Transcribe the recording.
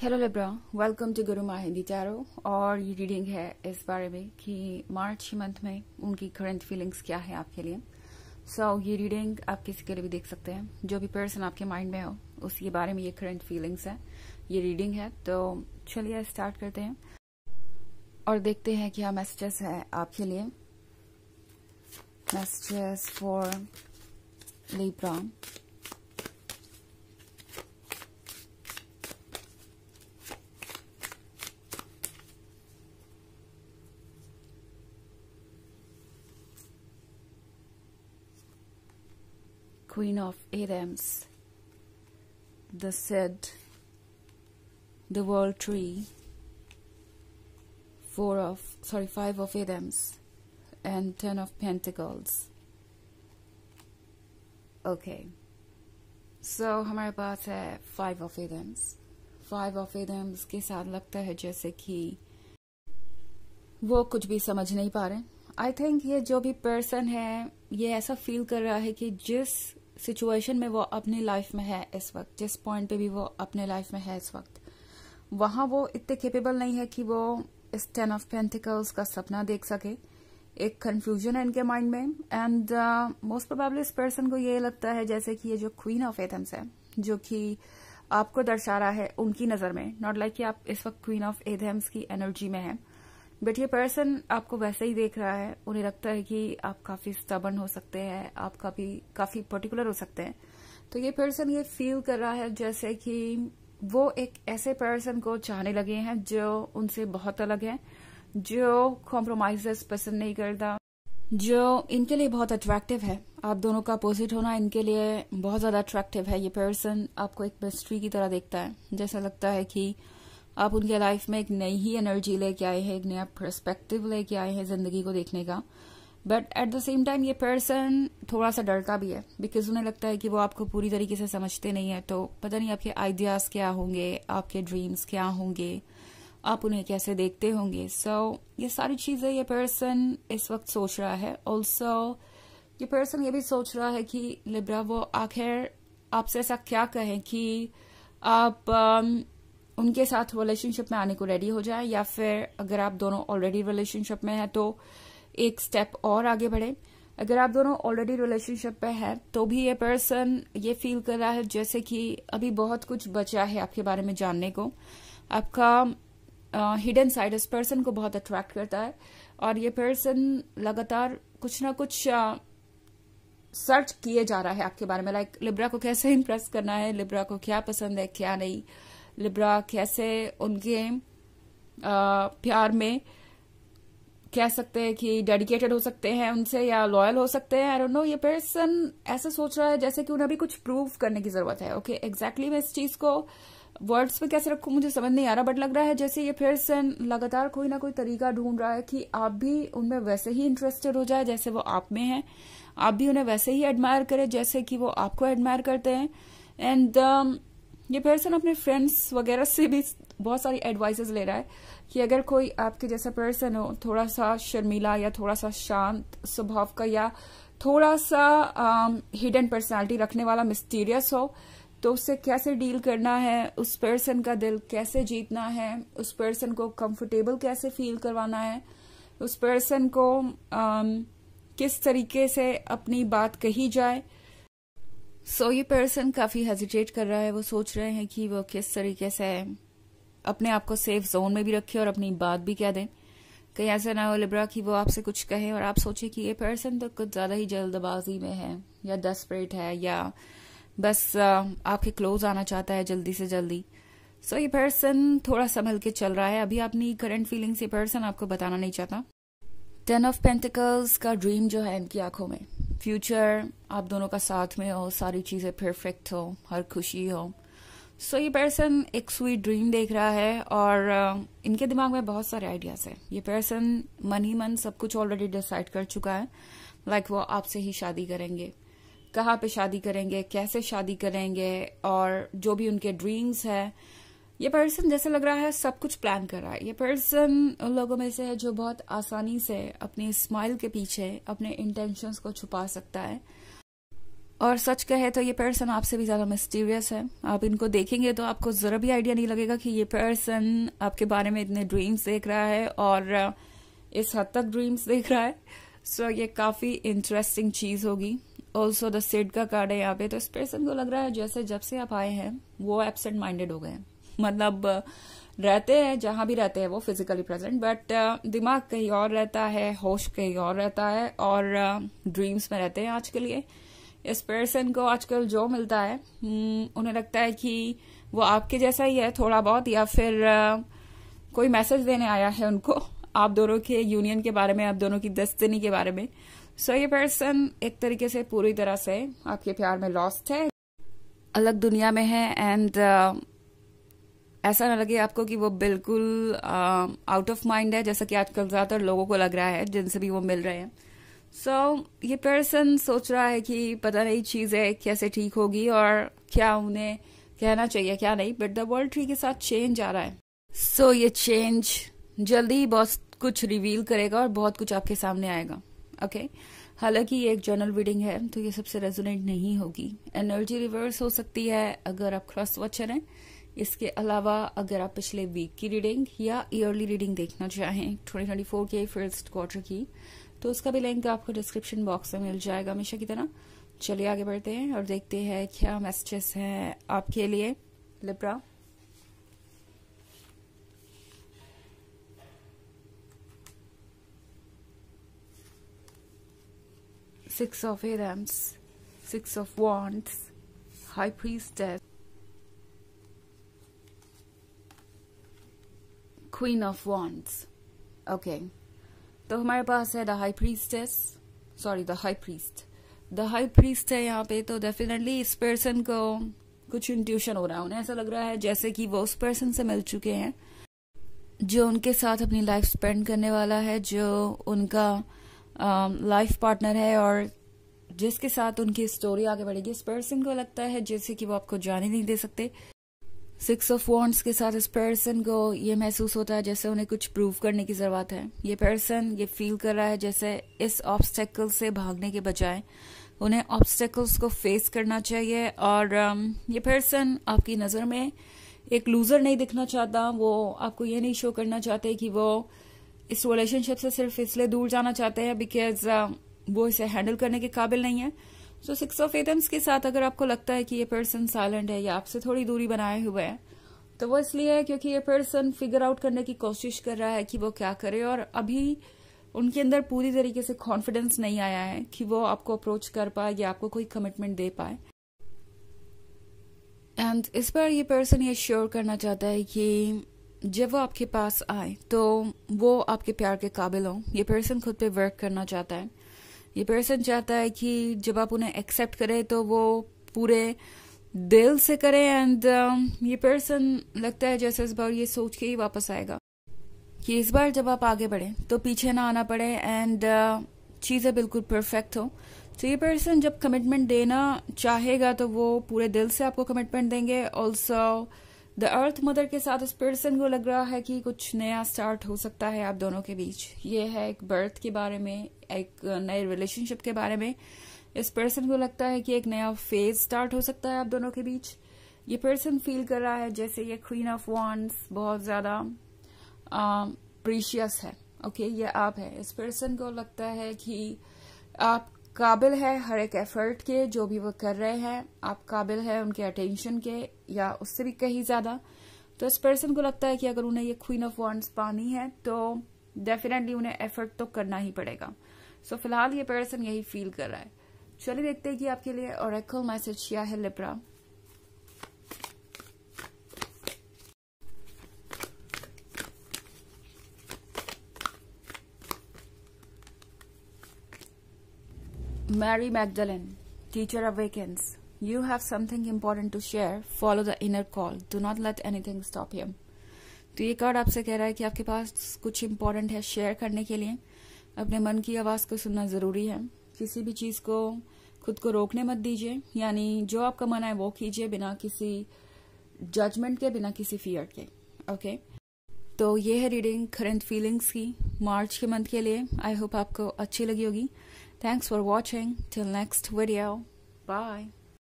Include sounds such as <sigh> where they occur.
Hello Lebra welcome to गुरु माह हिंदी चारो और ये रीडिंग है इस बारे में कि मार्च मंथ में उनकी करंट फीलिंग्स क्या है आपके लिए सो so, ये रीडिंग आप किसी के लिए भी देख सकते हैं जो भी पर्सन आपके माइंड में हो उसके बारे में ये करंट फीलिंग्स है ये रीडिंग है तो चलिए स्टार्ट करते हैं और देखते हैं क्या मैसेजेस है आपके लिए messages for Libra Queen of Arams, the said, the World Tree, four of sorry five of Arams, and ten of Pentacles. Okay, so हमारे पास है five of Adams five of Adams के साथ लगता है जैसे कि वो कुछ भी समझ नहीं पा रहे आई थिंक ये जो भी पर्सन है ये ऐसा फील कर रहा है कि जिस सिचुएशन में वो अपनी लाइफ में है इस वक्त जिस पॉइंट पे भी वो अपने लाइफ में है इस वक्त वहां वो इतने केपेबल नहीं है कि वो इस टेन ऑफ पेंथिकल्स का सपना देख सके एक कन्फ्यूजन है इनके माइंड में एंड मोस्ट प्रोबेबली इस पर्सन को ये लगता है जैसे कि ये जो क्वीन ऑफ एथेंस है जो कि आपको दर्शा रहा है उनकी नज़र में नॉट लाइक like कि आप इस वक्त क्वीन ऑफ एथम्स की एनर्जी में हैं बट ये पर्सन आपको वैसे ही देख रहा है उन्हें लगता है कि आप काफी स्टबन हो सकते हैं आप काफी काफी पर्टिकुलर हो सकते हैं तो ये पर्सन ये फील कर रहा है जैसे कि वो एक ऐसे पर्सन को चाहने लगे हैं जो उनसे बहुत अलग है जो कॉम्प्रोमाइज पसंद नहीं करता जो इनके लिए बहुत अट्रैक्टिव है आप दोनों का अपोजिट होना इनके लिए बहुत ज्यादा अट्रैक्टिव है ये पर्सन आपको एक मिस्ट्री की तरह देखता है जैसा लगता है कि आप उनके लाइफ में एक नई ही एनर्जी लेके आए हैं एक नया परस्पेक्टिव लेके आए हैं जिंदगी को देखने का but at the same time ये पर्सन थोड़ा सा डरता भी है बिकॉज उन्हें लगता है कि वो आपको पूरी तरीके से समझते नहीं है तो पता नहीं आपके आइडियाज क्या होंगे आपके ड्रीम्स क्या होंगे आप उन्हें कैसे देखते होंगे सो so, ये सारी चीजें ये पर्सन इस वक्त सोच रहा है ऑल्सो ये पर्सन ये भी सोच रहा है कि लिब्रा वो आखिर आपसे ऐसा क्या कहें कि आप um, उनके साथ रिलेशनशिप में आने को रेडी हो जाए या फिर अगर आप दोनों ऑलरेडी रिलेशनशिप में है तो एक स्टेप और आगे बढ़े अगर आप दोनों ऑलरेडी रिलेशनशिप पे हैं तो भी ये पर्सन ये फील कर रहा है जैसे कि अभी बहुत कुछ बचा है आपके बारे में जानने को आपका हिडन साइड इस पर्सन को बहुत अट्रैक्ट करता है और ये पर्सन लगातार कुछ ना कुछ सर्च किए जा रहा है आपके बारे में लाइक like, लिब्रा को कैसे इम्प्रेस <laughs> करना है लिब्रा को क्या पसंद है क्या नहीं लिब्रा कैसे उनके प्यार में कह सकते हैं कि डेडिकेटेड हो सकते हैं उनसे या लॉयल हो सकते हैं आई डोंट नो ये पर्सन ऐसा सोच रहा है जैसे कि उन्हें अभी कुछ प्रूव करने की जरूरत है ओके okay, एग्जैक्टली exactly मैं इस चीज को वर्ड्स में कैसे रखू मुझे समझ नहीं आ रहा बट लग रहा है जैसे ये पर्सन लगातार कोई ना कोई तरीका ढूंढ रहा है कि आप भी उनमें वैसे ही इंटरेस्टेड हो जाए जैसे वो आप में है आप भी उन्हें वैसे ही एडमायर करें जैसे कि वो आपको एडमायर करते हैं एंड ये पर्सन अपने फ्रेंड्स वगैरह से भी बहुत सारी एडवाइजेस ले रहा है कि अगर कोई आपके जैसा पर्सन हो थोड़ा सा शर्मीला या थोड़ा सा शांत स्वभाव का या थोड़ा सा हिडन पर्सनालिटी रखने वाला मिस्टीरियस हो तो उससे कैसे डील करना है उस पर्सन का दिल कैसे जीतना है उस पर्सन को कंफर्टेबल कैसे फील करवाना है उस पर्सन को um, किस तरीके से अपनी बात कही जाए सो ये पर्सन काफी हेजिटेट कर रहा है वो सोच रहे हैं कि वो किस तरीके से अपने आप को सेफ जोन में भी रखे और अपनी बात भी कह दें कहीं ऐसा ना हो लिब्रा कि वो आपसे कुछ कहे और आप सोचे कि ये पर्सन तो कुछ ज्यादा ही जल्दबाजी में है या डेस्परेट है या बस आपके क्लोज आना चाहता है जल्दी से जल्दी सो so, ये पर्सन थोड़ा संभल के चल रहा है अभी अपनी करंट फीलिंग्स ये पर्सन आपको बताना नहीं चाहता टेन ऑफ पेंटिकल्स का ड्रीम जो है इनकी आंखों में फ्यूचर आप दोनों का साथ में हो सारी चीज़ें परफेक्ट हो हर खुशी हो सो so, ये पर्सन एक स्वीट ड्रीम देख रहा है और uh, इनके दिमाग में बहुत सारे आइडियाज़ हैं ये पर्सन मन ही मन सब कुछ ऑलरेडी डिसाइड कर चुका है लाइक like वो आपसे ही शादी करेंगे कहाँ पे शादी करेंगे कैसे शादी करेंगे और जो भी उनके ड्रीम्स है ये पर्सन जैसे लग रहा है सब कुछ प्लान कर रहा है ये पर्सन उन लोगों में से है जो बहुत आसानी से अपनी स्माइल के पीछे अपने इंटेंशंस को छुपा सकता है और सच कहे तो ये पर्सन आपसे भी ज़्यादा मिस्टीरियस है आप इनको देखेंगे तो आपको ज़रा भी आइडिया नहीं लगेगा कि ये पर्सन आपके बारे में इतने ड्रीम्स देख रहा है और uh, इस हद तक ड्रीम्स देख रहा है सो so, ये काफ़ी इंटरेस्टिंग चीज़ होगी ऑल्सो द सिड का कार्ड है यहाँ पे तो इस पर्सन को लग रहा है जैसे जब से आप आए हैं वो एबसेंट माइंडेड हो गए हैं मतलब रहते हैं जहां भी रहते हैं वो फिजिकली प्रेजेंट बट दिमाग कहीं और रहता है होश कहीं और रहता है और ड्रीम्स में रहते हैं आज के लिए इस पर्सन को आजकल जो मिलता है हम्म, उन्हें लगता है कि वो आपके जैसा ही है थोड़ा बहुत या फिर कोई मैसेज देने आया है उनको आप दोनों के यूनियन के बारे में आप दोनों की दस्तनी के बारे में सो so, ये पर्सन एक तरीके से पूरी तरह से आपके प्यार में लॉस्ट है अलग दुनिया में है एंड ऐसा ना लगे आपको कि वो बिल्कुल आउट ऑफ माइंड है जैसा कि आजकल ज़्यादातर लोगों को लग रहा है जिनसे भी वो मिल रहे हैं सो so, ये पर्सन सोच रहा है कि पता नहीं चीज़ें कैसे ठीक होगी और क्या उन्हें कहना चाहिए क्या नहीं बट द वर्ल्ड ट्री के साथ चेंज आ रहा है सो so, ये चेंज जल्दी ही बहुत कुछ रिवील करेगा और बहुत कुछ आपके सामने आएगा ओके okay? हालांकि ये एक जर्नल रीडिंग है तो ये सबसे रेजोनेट नहीं होगी एनर्जी रिवर्स हो सकती है अगर आप क्रॉस वॉचर हैं इसके अलावा अगर आप पिछले वीक की रीडिंग या ईयरली रीडिंग देखना चाहें 2024 के फर्स्ट क्वार्टर की तो उसका भी लिंक आपको डिस्क्रिप्शन बॉक्स में मिल जाएगा हमेशा की तरह चलिए आगे बढ़ते हैं और देखते हैं क्या मैसेजेस हैं आपके लिए Libra six of arms six of Wands, High Priestess, queen of wands okay तो हमारे पास है the high priestess sorry the high priest the high priest है यहाँ पे तो डेफिनेटली इस पर्सन को कुछ इंट्यूशन हो रहा है उन्हें ऐसा लग रहा है जैसे कि वो उस पर्सन से मिल चुके हैं जो उनके साथ अपनी लाइफ स्पेंड करने वाला है जो उनका लाइफ um, पार्टनर है और जिसके साथ उनकी स्टोरी आगे बढ़ेगी इस पर्सन को लगता है जैसे कि वो आपको जाने नहीं दे सकते सिक्स ऑफ वॉन्ट्स के साथ इस पर्सन को ये महसूस होता है जैसे उन्हें कुछ प्रूव करने की ज़रूरत है ये पर्सन ये फील कर रहा है जैसे इस ऑब्स्टेकल से भागने के बजाय उन्हें ऑब्स्टेकल्स को फेस करना चाहिए और um, ये पर्सन आपकी नज़र में एक लूज़र नहीं दिखना चाहता वो आपको ये नहीं शो करना चाहते कि वो इस रिलेशनशिप से सिर्फ इसलिए दूर जाना चाहते हैं बिकॉज um, वो इसे हैंडल करने के काबिल नहीं है सो सिक्स ऑफ एटम्स के साथ अगर आपको लगता है कि ये पर्सन साइलेंट है या आपसे थोड़ी दूरी बनाए हुए है तो वो इसलिए है क्योंकि ये पर्सन फिगर आउट करने की कोशिश कर रहा है कि वो क्या करे और अभी उनके अंदर पूरी तरीके से कॉन्फिडेंस नहीं आया है कि वो आपको अप्रोच कर पाए या आपको कोई कमिटमेंट दे पाए एंड इस पर ये पर्सन ये श्योर करना चाहता है कि जब वो आपके पास आए तो वो आपके प्यार के काबिल हों ये पर्सन खुद पे वर्क करना चाहता है ये पर्सन चाहता है कि जब आप उन्हें एक्सेप्ट करें तो वो पूरे दिल से करें एंड um, ये पर्सन लगता है जैसे इस बार ये सोच के ही वापस आएगा कि इस बार जब आप आगे बढ़ें तो पीछे ना आना पड़े एंड uh, चीज़ें बिल्कुल परफेक्ट हो तो ये पर्सन जब कमिटमेंट देना चाहेगा तो वो पूरे दिल से आपको कमिटमेंट देंगे ऑल्सो द अर्थ मदर के साथ उस पर्सन को लग रहा है कि कुछ नया स्टार्ट हो सकता है आप दोनों के बीच ये है एक बर्थ के बारे में एक नए रिलेशनशिप के बारे में इस पर्सन को लगता है कि एक नया फेज स्टार्ट हो सकता है आप दोनों के बीच ये पर्सन फील कर रहा है जैसे ये क्वीन ऑफ वॉन्स बहुत ज़्यादा प्रीशियस है ओके okay, ये आप है इस पर्सन को लगता है कि आप काबिल है हर एक एफर्ट के जो भी वो कर रहे हैं आप काबिल है उनके अटेंशन के या उससे भी कहीं ज्यादा तो इस पर्सन को लगता है कि अगर उन्हें ये क्वीन ऑफ वॉन्ट्स पानी है तो डेफिनेटली उन्हें एफर्ट तो करना ही पड़ेगा सो so, फिलहाल ये पर्सन यही फील कर रहा है चलिए देखते हैं कि आपके लिए और मैसेज किया है Libra Mary Magdalene, teacher awakens. You have something important to share. Follow the inner call. Do not let anything stop him. तो ये कार्ड आपसे कह रहा है कि आपके पास कुछ इम्पोर्टेंट है शेयर करने के लिए अपने मन की आवाज़ को सुनना ज़रूरी है किसी भी चीज़ को खुद को रोकने मत दीजिए यानी जो आपका मन है वो कीजिए बिना किसी जजमेंट के बिना किसी फियर के ओके तो ये है रीडिंग करंट फीलिंग्स की मार्च के मंथ के लिए आई होप आपको अच्छी लगी होगी Thanks for watching. Till next video. Bye.